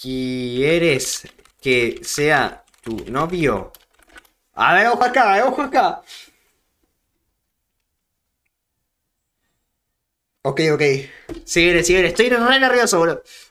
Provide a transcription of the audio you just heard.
¿Quieres que sea tu novio? A ver, ojo acá, eh, ojo acá. Ok, ok. Sigue, sigue, estoy re nervioso, boludo.